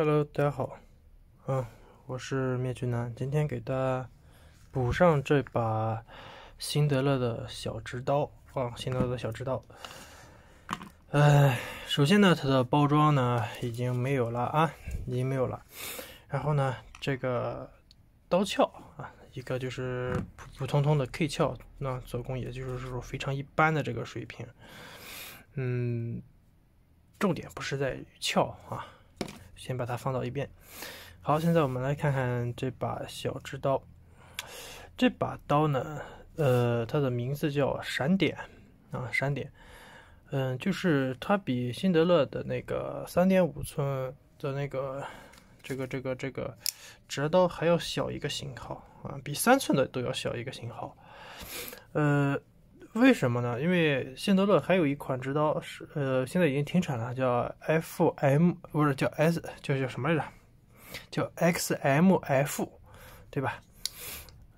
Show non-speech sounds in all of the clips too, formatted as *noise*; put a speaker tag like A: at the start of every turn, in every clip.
A: Hello，大家好，啊，我是面具男，今天给大家补上这把辛德勒的小直刀啊，辛德勒的小直刀。哎，首先呢，它的包装呢已经没有了啊，已经没有了。然后呢，这个刀鞘啊，一个就是普普通通的 K 鞘，那做工也就是说非常一般的这个水平。嗯，重点不是在于鞘啊。先把它放到一边。好，现在我们来看看这把小直刀。这把刀呢，呃，它的名字叫闪点啊，闪点。嗯，就是它比辛德勒的那个三点五寸的那个这个这个这个折刀还要小一个型号啊，比三寸的都要小一个型号。呃。为什么呢？因为辛德勒还有一款直刀是，呃，现在已经停产了，叫 F M，不是叫 S，叫叫什么来着？叫 X M F，对吧？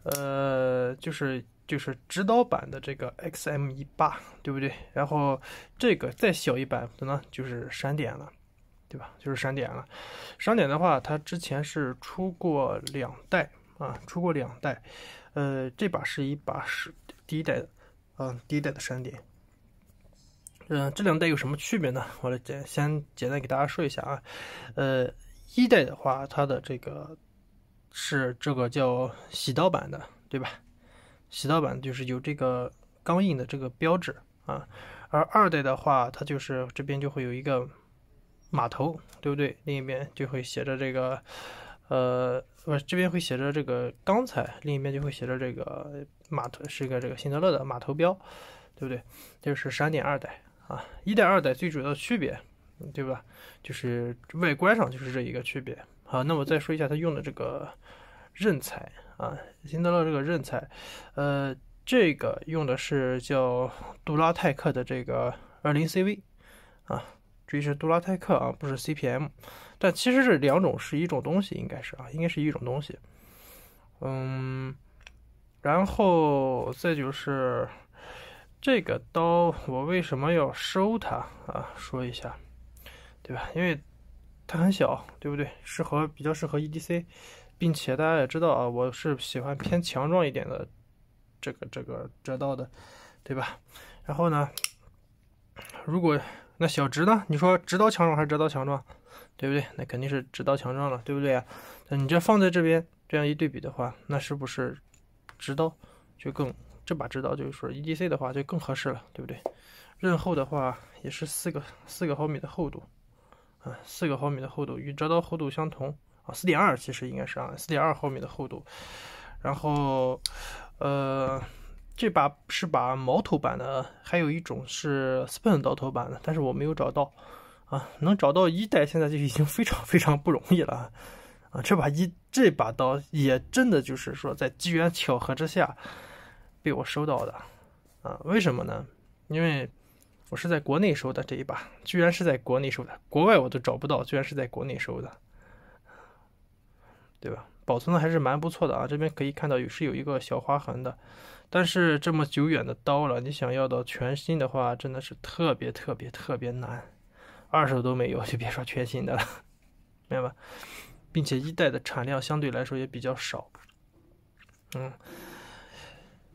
A: 呃，就是就是直刀版的这个 X M 一八，对不对？然后这个再小一版的呢，就是闪点了，对吧？就是闪点了。闪点的话，它之前是出过两代啊，出过两代。呃，这把是一把是第一代的。嗯，第一代的闪电。嗯，这两代有什么区别呢？我来简先简单给大家说一下啊。呃，一代的话，它的这个是这个叫洗刀版的，对吧？洗刀版就是有这个钢印的这个标志啊。而二代的话，它就是这边就会有一个码头，对不对？另一边就会写着这个。呃，我这边会写着这个钢材，另一边就会写着这个码头是一个这个辛德勒的码头标，对不对？这是三点二代啊，一代二代最主要的区别，对吧？就是外观上就是这一个区别好，那我再说一下它用的这个刃材啊，辛德勒这个刃材，呃，这个用的是叫杜拉泰克的这个 20CV 啊。注意是杜拉泰克啊，不是 C P M，但其实是两种是一种东西，应该是啊，应该是一种东西。嗯，然后再就是这个刀，我为什么要收它啊？说一下，对吧？因为它很小，对不对？适合比较适合 E D C，并且大家也知道啊，我是喜欢偏强壮一点的这个这个折刀的，对吧？然后呢，如果那小直呢？你说直刀强壮还是折刀强壮，对不对？那肯定是直刀强壮了，对不对啊？那你这放在这边这样一对比的话，那是不是直刀就更这把直刀就是说 E D C 的话就更合适了，对不对？刃厚的话也是四个四个毫米的厚度，啊，四个毫米的厚度与折刀厚度相同啊，四点二其实应该是啊，四点二毫米的厚度，然后，呃。这把是把矛头版的，还有一种是 spin 刀头版的，但是我没有找到啊，能找到一代现在就已经非常非常不容易了啊！这把一这把刀也真的就是说在机缘巧合之下被我收到的啊！为什么呢？因为我是在国内收的这一把，居然是在国内收的，国外我都找不到，居然是在国内收的，对吧？保存的还是蛮不错的啊，这边可以看到有是有一个小划痕的。但是这么久远的刀了，你想要到全新的话，真的是特别特别特别难，二手都没有，就别说全新的了，明白吧？并且一代的产量相对来说也比较少，嗯，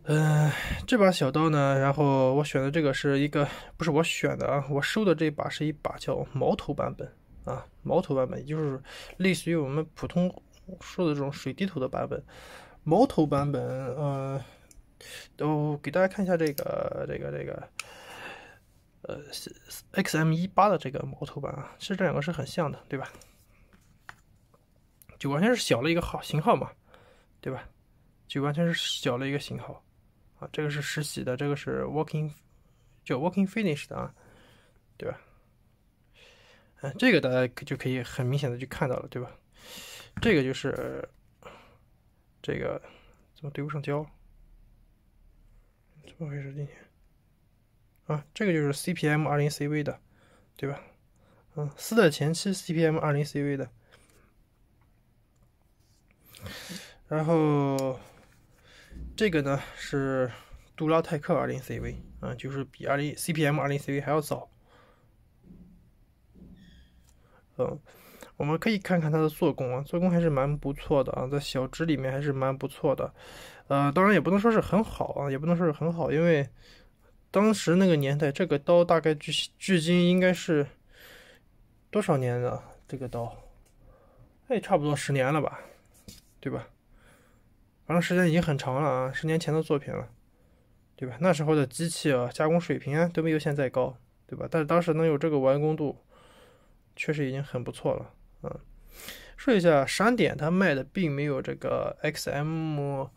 A: 嗯，这把小刀呢，然后我选的这个是一个不是我选的啊，我收的这把是一把叫毛头版本啊，毛头版本，也就是类似于我们普通说的这种水滴头的版本，毛头版本，呃。都给大家看一下这个这个这个，呃，X M 一八的这个毛头版啊，其实这两个是很像的，对吧？就完全是小了一个号型号嘛，对吧？就完全是小了一个型号啊。这个是实习的，这个是 Walking，叫 Walking Finish 的啊，对吧？嗯，这个大家可就可以很明显的就看到了，对吧？这个就是这个怎么对不上焦？怎么回事？今天啊，这个就是 CPM 二零 C V 的，对吧？嗯，斯的前期 CPM 二零 C V 的，然后这个呢是杜拉泰克二零 C V，啊，就是比二零 CPM 二零 C V 还要早。嗯，我们可以看看它的做工啊，做工还是蛮不错的啊，在小值里面还是蛮不错的。呃，当然也不能说是很好啊，也不能说是很好，因为当时那个年代，这个刀大概距距今应该是多少年的？这个刀哎，差不多十年了吧，对吧？反正时间已经很长了啊，十年前的作品了，对吧？那时候的机器啊，加工水平啊，都没有现在高，对吧？但是当时能有这个完工度，确实已经很不错了，嗯。说一下闪点，他卖的并没有这个 XM。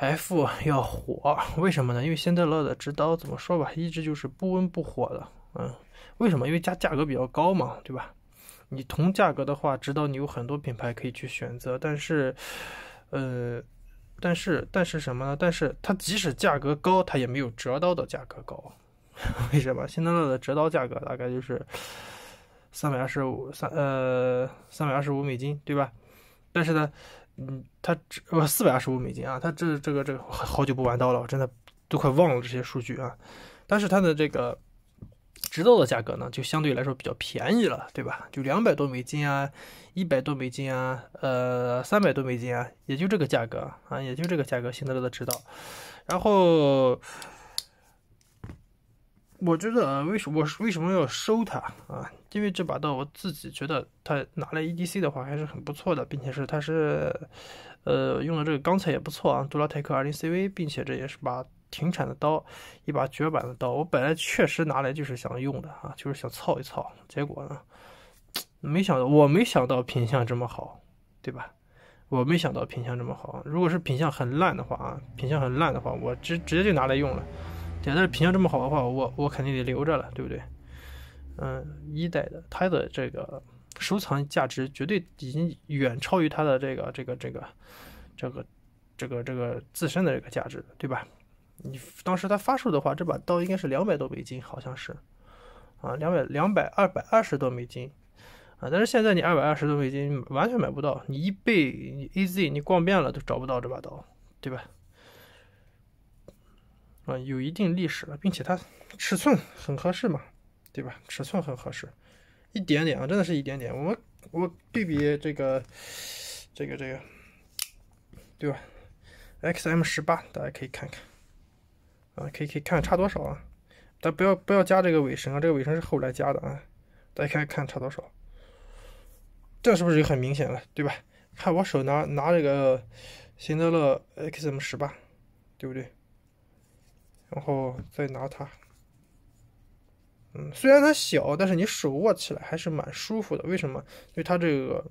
A: F *laughs* 要火，为什么呢？因为仙丹乐的直刀怎么说吧，一直就是不温不火的，嗯，为什么？因为价价格比较高嘛，对吧？你同价格的话，直刀你有很多品牌可以去选择，但是，呃，但是但是什么呢？但是它即使价格高，它也没有折刀的价格高。*laughs* 为什么？仙丹乐的折刀价格大概就是三百二十五三呃三百二十五美金，对吧？但是呢？嗯，它这不四百二十五美金啊，它这这个这个好久不玩刀了，我真的都快忘了这些数据啊。但是它的这个指导的价格呢，就相对来说比较便宜了，对吧？就两百多美金啊，一百多美金啊，呃，三百多美金啊，也就这个价格啊，也就这个价格，辛德勒的指导，然后。我觉得为什么我为什么要收它啊？因为这把刀我自己觉得它拿来 EDC 的话还是很不错的，并且是它是，呃，用的这个钢材也不错啊，杜拉泰克 20CV，并且这也是把停产的刀，一把绝版的刀。我本来确实拿来就是想用的啊，就是想凑一凑。结果呢，没想到我没想到品相这么好，对吧？我没想到品相这么好。如果是品相很烂的话啊，品相很烂的话，我直直接就拿来用了。对但是评价这么好的话，我我肯定得留着了，对不对？嗯，一代的，它的这个收藏价值绝对已经远超于它的这个这个这个这个这个这个自身的这个价值，对吧？你当时它发售的话，这把刀应该是两百多美金，好像是啊，两百两百二百二十多美金啊，但是现在你二百二十多美金完全买不到，你一倍你 AZ 你逛遍了都找不到这把刀，对吧？啊，有一定历史了，并且它尺寸很合适嘛，对吧？尺寸很合适，一点点啊，真的是一点点。我我对比这个这个这个，对吧？XM18，大家可以看看啊，可以可以看差多少啊？但不要不要加这个尾声啊，这个尾声是后来加的啊。大家可以看差多少，这是不是就很明显了，对吧？看我手拿拿这个辛德勒 XM18，对不对？然后再拿它，嗯，虽然它小，但是你手握起来还是蛮舒服的。为什么？因为它这个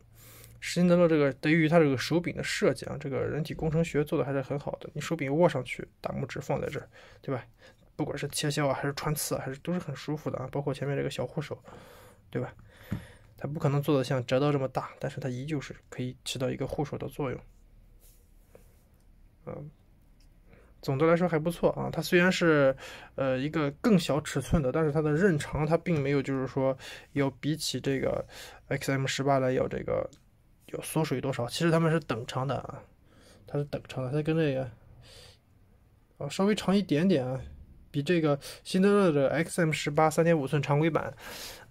A: 心德勒这个得益于它这个手柄的设计啊，这个人体工程学做的还是很好的。你手柄握上去，大拇指放在这儿，对吧？不管是切削啊，还是穿刺，啊，还是都是很舒服的啊。包括前面这个小护手，对吧？它不可能做的像折刀这么大，但是它依旧是可以起到一个护手的作用，嗯。总的来说还不错啊，它虽然是，呃，一个更小尺寸的，但是它的刃长它并没有，就是说要比起这个 X M 十八来要这个要缩水多少？其实它们是等长的啊，它是等长的，它跟这个，啊，稍微长一点点啊，比这个辛德勒的 X M 十八三点五寸常规版，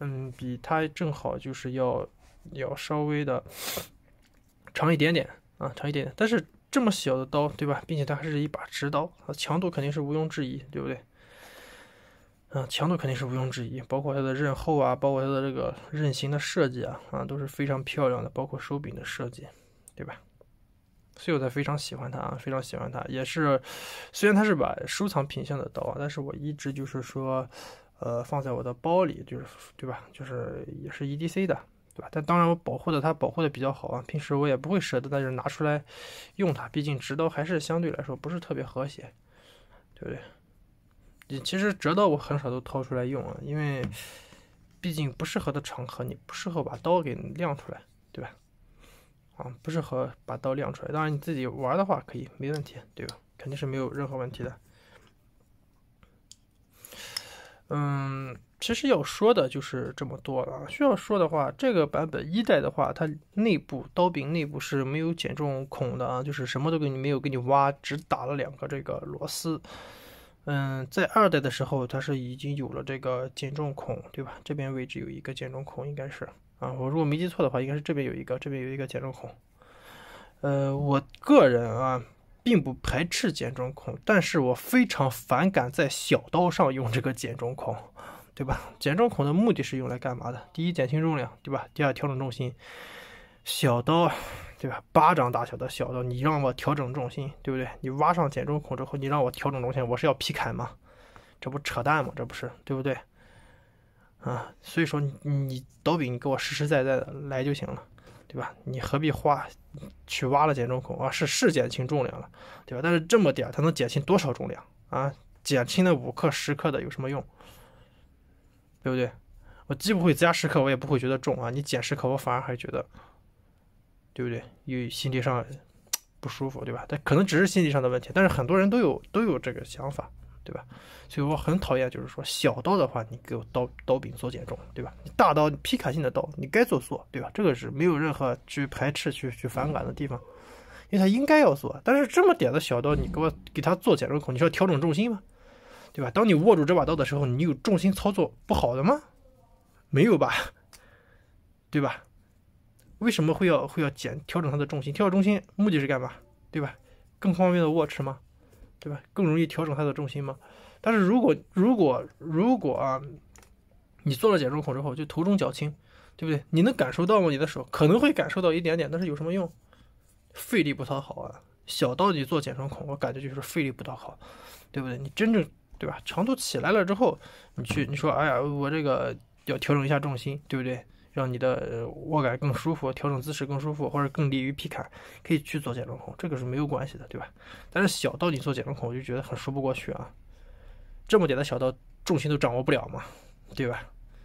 A: 嗯，比它正好就是要要稍微的长一点点啊，长一点点，但是。这么小的刀，对吧？并且它还是一把直刀，啊，强度肯定是毋庸置疑，对不对？啊，强度肯定是毋庸置疑，包括它的刃厚啊，包括它的这个刃形的设计啊，啊，都是非常漂亮的，包括手柄的设计，对吧？所以我才非常喜欢它啊，非常喜欢它。也是，虽然它是把收藏品相的刀啊，但是我一直就是说，呃，放在我的包里，就是对吧？就是也是 EDC 的。对吧？但当然我保护的它保护的比较好啊，平时我也不会舍得在这拿出来用它，毕竟直刀还是相对来说不是特别和谐，对不对？你其实折刀我很少都掏出来用啊，因为毕竟不适合的场合你不适合把刀给亮出来，对吧？啊，不适合把刀亮出来。当然你自己玩的话可以没问题，对吧？肯定是没有任何问题的。嗯。其实要说的就是这么多了。需要说的话，这个版本一代的话，它内部刀柄内部是没有减重孔的啊，就是什么都给你没有给你挖，只打了两个这个螺丝。嗯，在二代的时候，它是已经有了这个减重孔，对吧？这边位置有一个减重孔，应该是啊。我如果没记错的话，应该是这边有一个，这边有一个减重孔。呃，我个人啊，并不排斥减重孔，但是我非常反感在小刀上用这个减重孔。对吧？减重孔的目的是用来干嘛的？第一，减轻重量，对吧？第二，调整重心。小刀，对吧？巴掌大小的小刀，你让我调整重心，对不对？你挖上减重孔之后，你让我调整重心，我是要劈砍吗？这不扯淡吗？这不是，对不对？啊，所以说你你刀柄给我实实在在的来就行了，对吧？你何必花去挖了减重孔啊？是是减轻重量了，对吧？但是这么点，它能减轻多少重量啊？减轻了五克、十克的有什么用？对不对？我既不会加十克，我也不会觉得重啊。你减十克，我反而还觉得，对不对？有心理上不舒服，对吧？但可能只是心理上的问题。但是很多人都有都有这个想法，对吧？所以我很讨厌，就是说小刀的话，你给我刀刀柄做减重，对吧？你大刀，皮卡性的刀，你该做做，对吧？这个是没有任何去排斥、去去反感的地方，因为他应该要做。但是这么点的小刀，你给我给他做减重孔，你需要调整重心吗？对吧？当你握住这把刀的时候，你有重心操作不好的吗？没有吧，对吧？为什么会要会要减调整它的重心？调整重心目的是干嘛？对吧？更方便的握持吗？对吧？更容易调整它的重心吗？但是如果如果如果啊，你做了减重孔之后，就头重脚轻，对不对？你能感受到吗？你的手可能会感受到一点点，但是有什么用？费力不讨好啊！小刀你做减重孔，我感觉就是费力不讨好，对不对？你真正。对吧？长度起来了之后，你去你说，哎呀，我这个要调整一下重心，对不对？让你的握感更舒服，调整姿势更舒服，或者更利于劈砍，可以去做减重孔，这个是没有关系的，对吧？但是小刀你做减重孔，我就觉得很说不过去啊。这么点的小刀，重心都掌握不了嘛，对吧？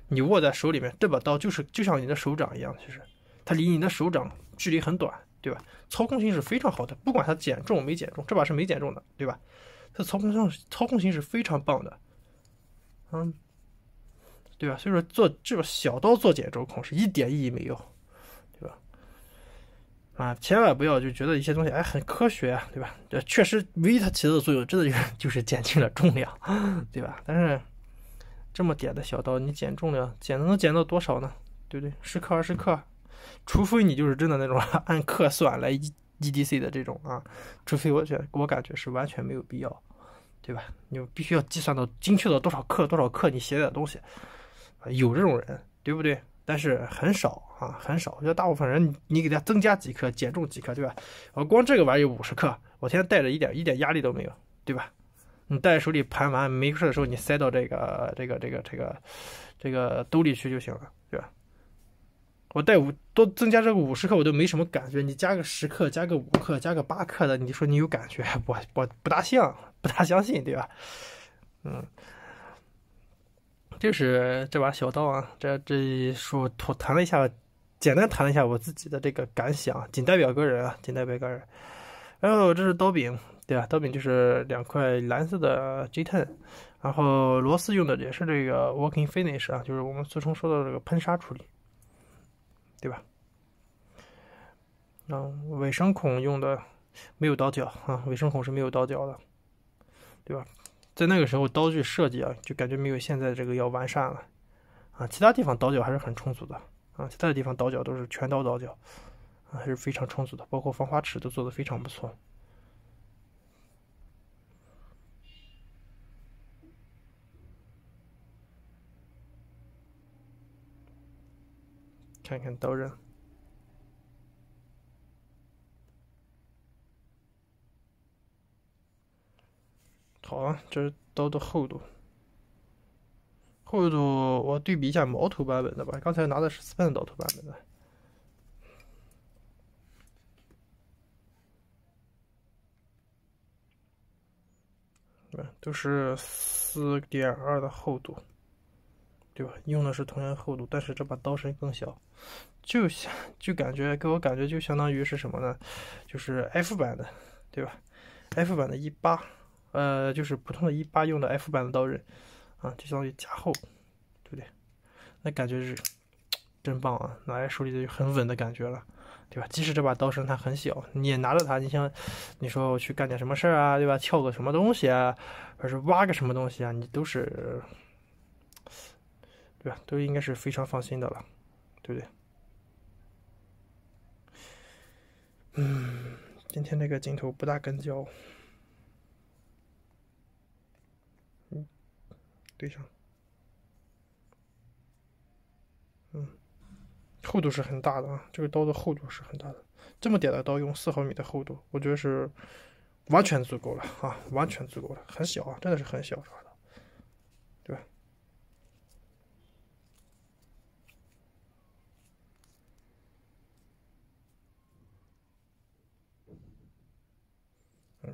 A: 你握在手里面，这把刀就是就像你的手掌一样，其实它离你的手掌距离很短，对吧？操控性是非常好的，不管它减重没减重，这把是没减重的，对吧？它操控性操控性是非常棒的，嗯，对吧？所以说做这种小刀做减轴控是一点意义没有，对吧？啊，千万不要就觉得一些东西哎很科学啊，对吧？这确实唯一它起到的作用真的就是就是减轻了重量，*laughs* 对吧？但是这么点的小刀你减重量，减能减到多少呢？对不对？十克二十克，除非你就是真的那种 *laughs* 按克算来。一 E D C 的这种啊，除非我觉我感觉是完全没有必要，对吧？你必须要计算到精确到多少克多少克，你携带东西，有这种人，对不对？但是很少啊，很少。就大部分人，你给他增加几克，减重几克，对吧？我光这个玩意五十克，我现在带着一点一点压力都没有，对吧？你带手里盘完没事的时候，你塞到这个这个这个这个这个兜里去就行了，对吧？我带五多增加这个五十克我都没什么感觉，你加个十克，加个五克，加个八克的，你说你有感觉？*laughs* 我我不大像，不大相信，对吧？嗯，就是这把小刀啊，这这说谈了一下，简单谈了一下我自己的这个感想，仅代表个人啊，仅代表个人。然后这是刀柄，对吧？刀柄就是两块蓝色的 j t e n 然后螺丝用的也是这个 Working Finish 啊，就是我们俗称说的这个喷砂处理。对吧？嗯，尾声孔用的没有倒角啊，尾声孔是没有倒角的，对吧？在那个时候刀具设计啊，就感觉没有现在这个要完善了啊。其他地方倒角还是很充足的啊，其他的地方倒角都是全刀倒角，还是非常充足的，包括防滑齿都做的非常不错。看看刀刃，好啊，这是刀的厚度。厚度我对比一下毛头版本的吧，刚才拿的是 Spin 刀头版本的，对都是四点二的厚度。用的是同样厚度，但是这把刀身更小，就像就感觉给我感觉就相当于是什么呢？就是 F 版的，对吧？F 版的一八，呃，就是普通的一八用的 F 版的刀刃，啊，就相当于加厚，对不对？那感觉是真棒啊！拿在手里就很稳的感觉了，对吧？即使这把刀身它很小，你也拿着它，你像你说我去干点什么事儿啊，对吧？撬个什么东西啊，还是挖个什么东西啊，你都是。对吧？都应该是非常放心的了，对不对？嗯，今天那个镜头不大跟焦。嗯，对上。嗯，厚度是很大的啊，这个刀的厚度是很大的。这么点的刀用四毫米的厚度，我觉得是完全足够了啊，完全足够了。很小啊，真的是很小。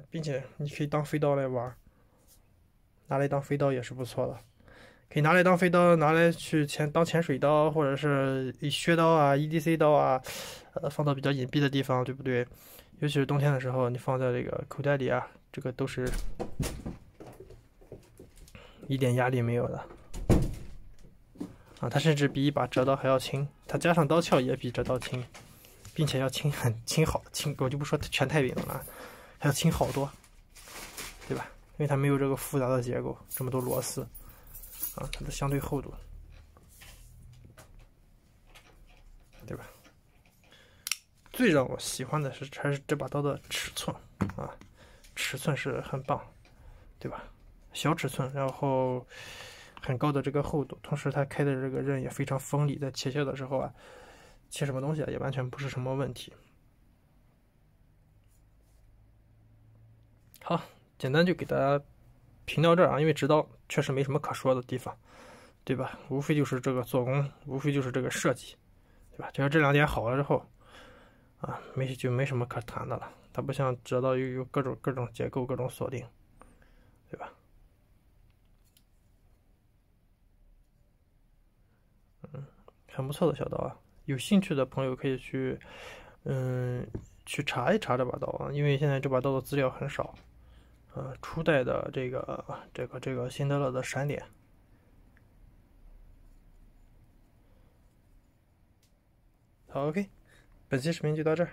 A: 并且你可以当飞刀来玩拿来当飞刀也是不错的，可以拿来当飞刀，拿来去潜当潜水刀，或者是削刀啊、E D C 刀啊，呃，放到比较隐蔽的地方，对不对？尤其是冬天的时候，你放在这个口袋里啊，这个都是一点压力没有的。啊，它甚至比一把折刀还要轻，它加上刀鞘也比这刀轻，并且要轻很轻好轻，我就不说全钛饼了。还要轻好多，对吧？因为它没有这个复杂的结构，这么多螺丝，啊，它的相对厚度，对吧？最让我喜欢的是还是这把刀的尺寸啊，尺寸是很棒，对吧？小尺寸，然后很高的这个厚度，同时它开的这个刃也非常锋利，在切削的时候啊，切什么东西也完全不是什么问题。简单就给大家评到这儿啊，因为直刀确实没什么可说的地方，对吧？无非就是这个做工，无非就是这个设计，对吧？只要这两点好了之后，啊，没就没什么可谈的了。它不像直刀有有各种各种结构，各种锁定，对吧？嗯，很不错的小刀啊，有兴趣的朋友可以去，嗯，去查一查这把刀啊，因为现在这把刀的资料很少。呃，初代的这个、这个、这个辛德勒的闪点。好，OK，本期视频就到这儿。